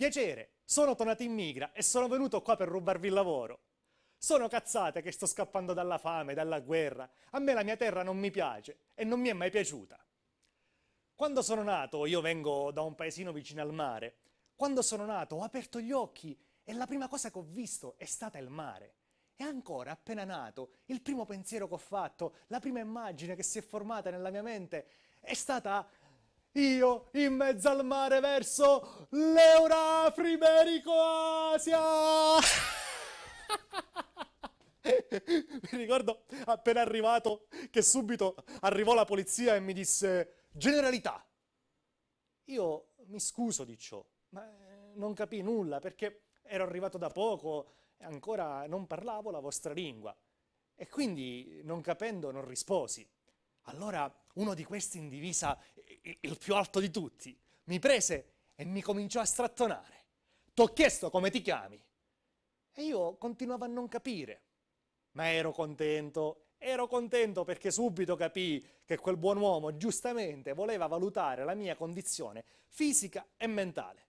Piacere, sono tornato in migra e sono venuto qua per rubarvi il lavoro. Sono cazzate che sto scappando dalla fame, dalla guerra. A me la mia terra non mi piace e non mi è mai piaciuta. Quando sono nato, io vengo da un paesino vicino al mare, quando sono nato ho aperto gli occhi e la prima cosa che ho visto è stata il mare. E ancora, appena nato, il primo pensiero che ho fatto, la prima immagine che si è formata nella mia mente è stata io in mezzo al mare verso l'Eurafriberico Asia. mi ricordo appena arrivato che subito arrivò la polizia e mi disse generalità. Io mi scuso di ciò, ma eh, non capii nulla perché ero arrivato da poco e ancora non parlavo la vostra lingua. E quindi, non capendo, non risposi. Allora uno di questi in divisa il più alto di tutti, mi prese e mi cominciò a strattonare. T'ho chiesto come ti chiami. E io continuavo a non capire, ma ero contento, ero contento perché subito capii che quel buon uomo giustamente voleva valutare la mia condizione fisica e mentale.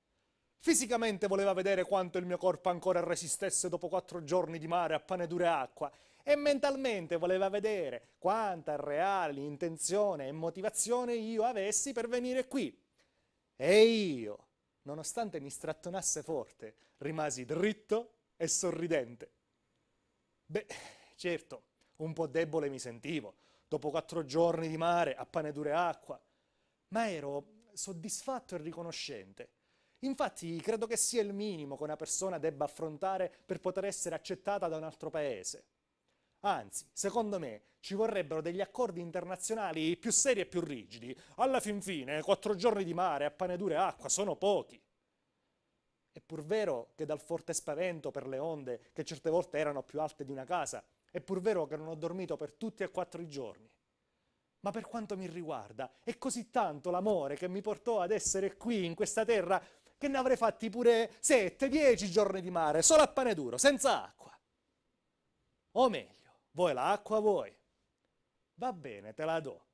Fisicamente voleva vedere quanto il mio corpo ancora resistesse dopo quattro giorni di mare a pane dure acqua e mentalmente voleva vedere quanta reale intenzione e motivazione io avessi per venire qui. E io, nonostante mi strattonasse forte, rimasi dritto e sorridente. Beh, certo, un po' debole mi sentivo, dopo quattro giorni di mare a pane dure acqua, ma ero soddisfatto e riconoscente. Infatti credo che sia il minimo che una persona debba affrontare per poter essere accettata da un altro paese. Anzi, secondo me, ci vorrebbero degli accordi internazionali più seri e più rigidi. Alla fin fine, quattro giorni di mare a pane duro e acqua sono pochi. È pur vero che dal forte spavento per le onde, che certe volte erano più alte di una casa, è pur vero che non ho dormito per tutti e quattro i giorni. Ma per quanto mi riguarda, è così tanto l'amore che mi portò ad essere qui, in questa terra, che ne avrei fatti pure sette, dieci giorni di mare, solo a pane duro, senza acqua. O meglio, Vuoi l'acqua vuoi? Va bene, te la do.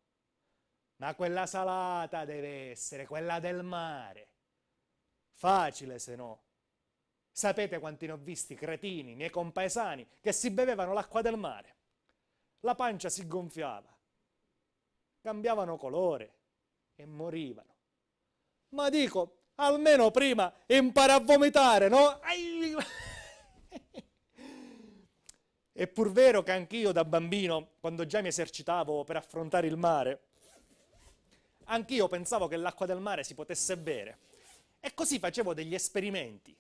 Ma quella salata deve essere, quella del mare. Facile se no. Sapete quanti ne ho visti cretini, miei compaesani, che si bevevano l'acqua del mare. La pancia si gonfiava, cambiavano colore e morivano. Ma dico, almeno prima impara a vomitare, no? Ai... È pur vero che anch'io da bambino, quando già mi esercitavo per affrontare il mare, anch'io pensavo che l'acqua del mare si potesse bere. E così facevo degli esperimenti.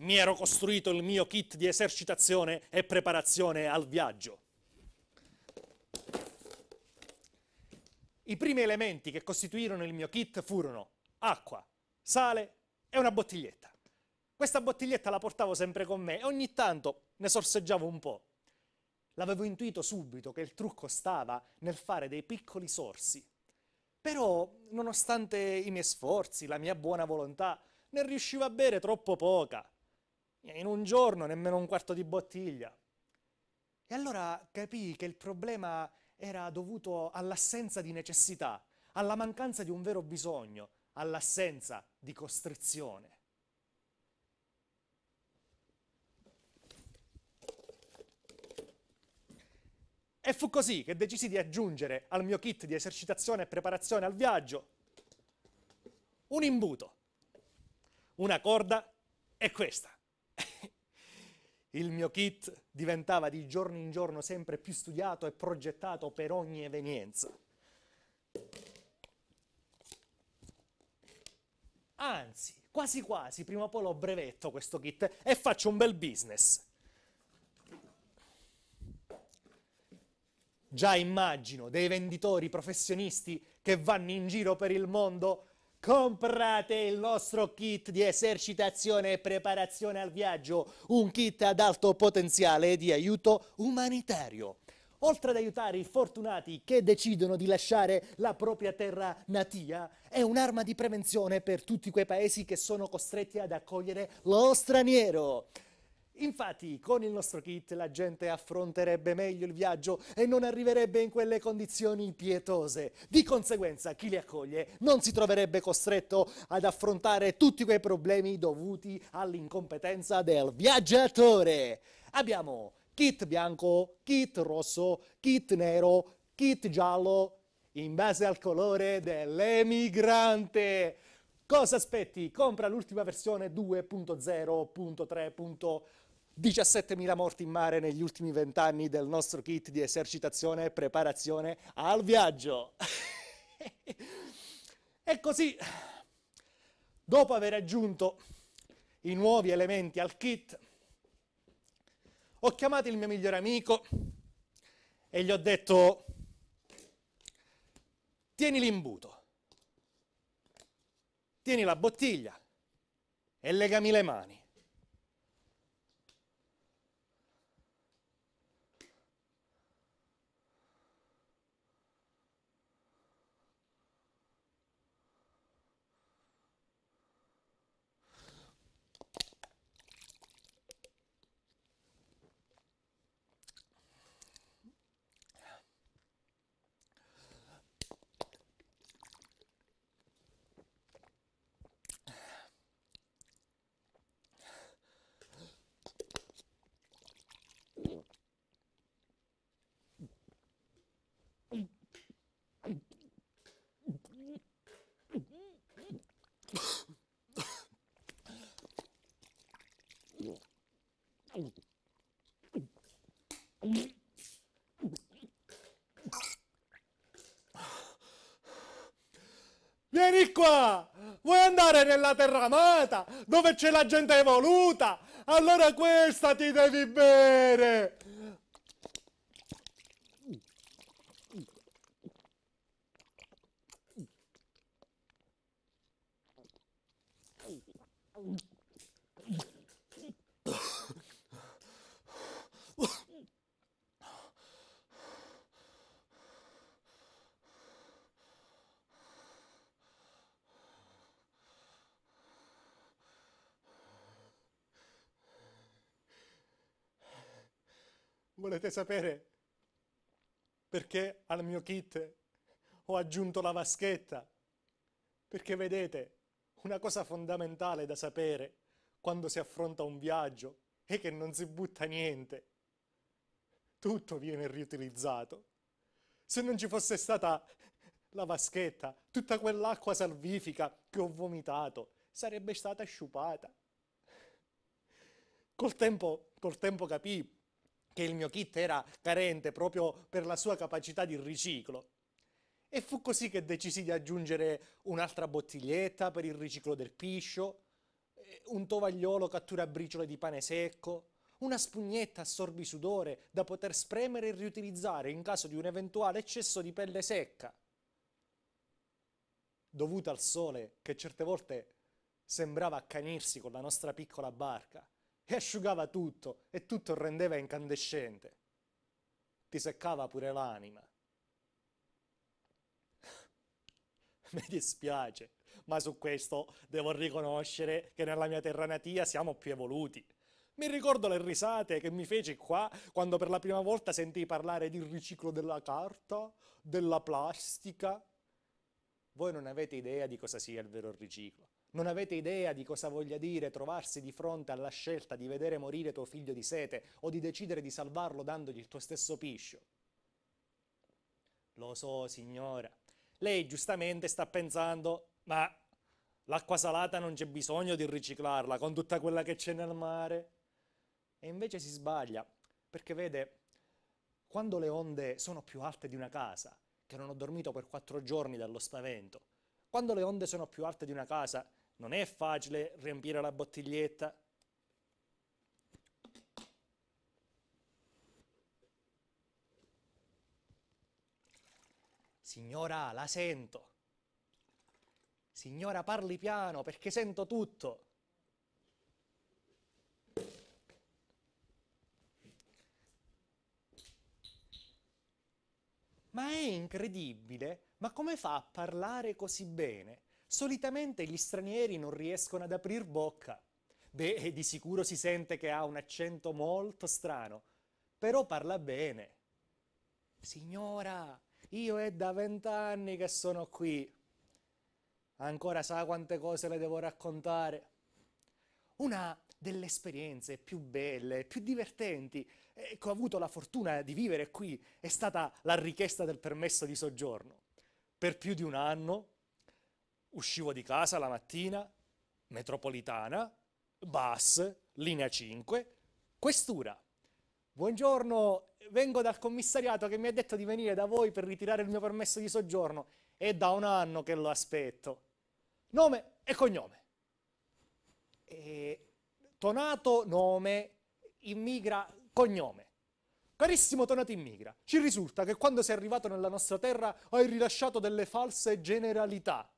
Mi ero costruito il mio kit di esercitazione e preparazione al viaggio. I primi elementi che costituirono il mio kit furono acqua, sale e una bottiglietta. Questa bottiglietta la portavo sempre con me e ogni tanto ne sorseggiavo un po'. L'avevo intuito subito che il trucco stava nel fare dei piccoli sorsi. Però, nonostante i miei sforzi, la mia buona volontà, ne riuscivo a bere troppo poca. In un giorno nemmeno un quarto di bottiglia. E allora capii che il problema era dovuto all'assenza di necessità, alla mancanza di un vero bisogno, all'assenza di costrizione. E fu così che decisi di aggiungere al mio kit di esercitazione e preparazione al viaggio un imbuto, una corda e questa. Il mio kit diventava di giorno in giorno sempre più studiato e progettato per ogni evenienza. Anzi, quasi quasi, prima o poi lo brevetto questo kit e faccio un bel business. Già immagino dei venditori professionisti che vanno in giro per il mondo. Comprate il nostro kit di esercitazione e preparazione al viaggio, un kit ad alto potenziale di aiuto umanitario. Oltre ad aiutare i fortunati che decidono di lasciare la propria terra natia, è un'arma di prevenzione per tutti quei paesi che sono costretti ad accogliere lo straniero. Infatti, con il nostro kit la gente affronterebbe meglio il viaggio e non arriverebbe in quelle condizioni pietose. Di conseguenza, chi li accoglie non si troverebbe costretto ad affrontare tutti quei problemi dovuti all'incompetenza del viaggiatore. Abbiamo kit bianco, kit rosso, kit nero, kit giallo, in base al colore dell'emigrante. Cosa aspetti? Compra l'ultima versione 2.0.3. 17.000 morti in mare negli ultimi vent'anni del nostro kit di esercitazione e preparazione al viaggio. e così, dopo aver aggiunto i nuovi elementi al kit, ho chiamato il mio migliore amico e gli ho detto, tieni l'imbuto, tieni la bottiglia e legami le mani. Vieni qua! Vuoi andare nella terra amata, dove c'è la gente evoluta? Allora questa ti devi bere! Volete sapere perché al mio kit ho aggiunto la vaschetta? Perché vedete, una cosa fondamentale da sapere quando si affronta un viaggio è che non si butta niente. Tutto viene riutilizzato. Se non ci fosse stata la vaschetta, tutta quell'acqua salvifica che ho vomitato sarebbe stata sciupata. Col tempo, col tempo capii che il mio kit era carente proprio per la sua capacità di riciclo. E fu così che decisi di aggiungere un'altra bottiglietta per il riciclo del piscio, eh, un tovagliolo cattura briciole di pane secco, una spugnetta assorbi sudore da poter spremere e riutilizzare in caso di un eventuale eccesso di pelle secca. Dovuta al sole che certe volte sembrava accanirsi con la nostra piccola barca, e asciugava tutto e tutto rendeva incandescente. Ti seccava pure l'anima. Mi dispiace, ma su questo devo riconoscere che nella mia terra natia siamo più evoluti. Mi ricordo le risate che mi feci qua quando per la prima volta sentii parlare di riciclo della carta, della plastica. Voi non avete idea di cosa sia il vero riciclo. Non avete idea di cosa voglia dire trovarsi di fronte alla scelta di vedere morire tuo figlio di sete o di decidere di salvarlo dandogli il tuo stesso piscio. Lo so, signora. Lei giustamente sta pensando, ma l'acqua salata non c'è bisogno di riciclarla con tutta quella che c'è nel mare. E invece si sbaglia, perché vede, quando le onde sono più alte di una casa, che non ho dormito per quattro giorni dallo spavento, quando le onde sono più alte di una casa, non è facile riempire la bottiglietta. Signora, la sento. Signora, parli piano perché sento tutto. Ma è incredibile, ma come fa a parlare così bene? Solitamente gli stranieri non riescono ad aprir bocca. Beh, di sicuro si sente che ha un accento molto strano, però parla bene. Signora, io è da vent'anni che sono qui. Ancora sa quante cose le devo raccontare. Una delle esperienze più belle, più divertenti eh, che ho avuto la fortuna di vivere qui è stata la richiesta del permesso di soggiorno. Per più di un anno uscivo di casa la mattina, metropolitana, bus, linea 5, questura. Buongiorno, vengo dal commissariato che mi ha detto di venire da voi per ritirare il mio permesso di soggiorno. È da un anno che lo aspetto. Nome e cognome. E... Tonato nome, immigra cognome. Carissimo Tonato Immigra, ci risulta che quando sei arrivato nella nostra terra hai rilasciato delle false generalità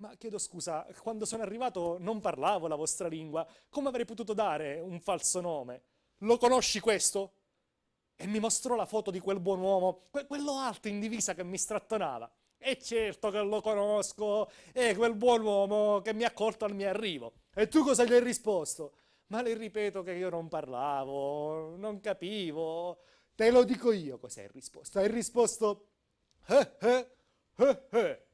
ma chiedo scusa, quando sono arrivato non parlavo la vostra lingua, come avrei potuto dare un falso nome? Lo conosci questo? E mi mostrò la foto di quel buon uomo, que- quello alto in divisa che mi strattonava. E certo che lo conosco, è quel buon uomo che mi ha accolto al mio arrivo. E tu cosa gli hai risposto? Ma le ripeto che io non parlavo, non capivo. Te lo dico io cosa hai risposto. Hai risposto... Eh, eh, eh, eh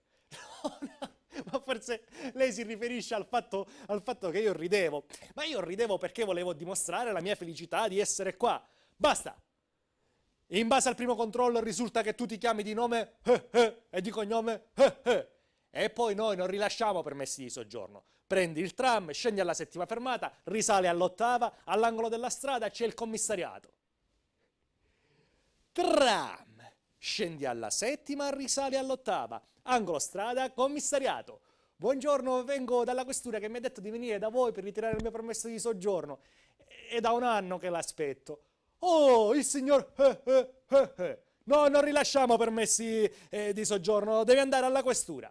forse lei si riferisce al fatto, al fatto che io ridevo, ma io ridevo perché volevo dimostrare la mia felicità di essere qua. Basta! In base al primo controllo risulta che tu ti chiami di nome eh, eh, e di cognome eh, e poi noi non rilasciamo permessi di soggiorno. Prendi il tram, scendi alla settima fermata, risali all'ottava, all'angolo della strada c'è il commissariato. Tram! Scendi alla settima, risali all'ottava, angolo strada, commissariato. Buongiorno, vengo dalla questura che mi ha detto di venire da voi per ritirare il mio permesso di soggiorno. È da un anno che l'aspetto. Oh, il signor... Eh, eh, eh, no, non rilasciamo permessi eh, di soggiorno, devi andare alla questura.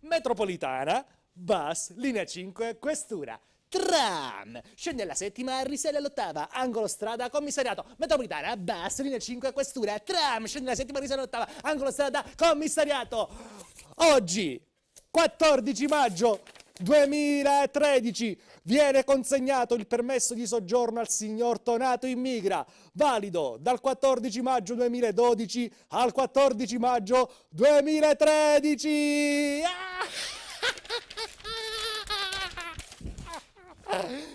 Metropolitana, bus, linea 5, questura. Tram! Scende alla settima, risale all'ottava, angolo strada, commissariato, metropolitana, bus, linea 5, questura, tram! Scende alla settima, risale all'ottava, angolo strada, commissariato! Oggi 14 maggio 2013 viene consegnato il permesso di soggiorno al signor Tonato Immigra, valido dal 14 maggio 2012 al 14 maggio 2013. Ah!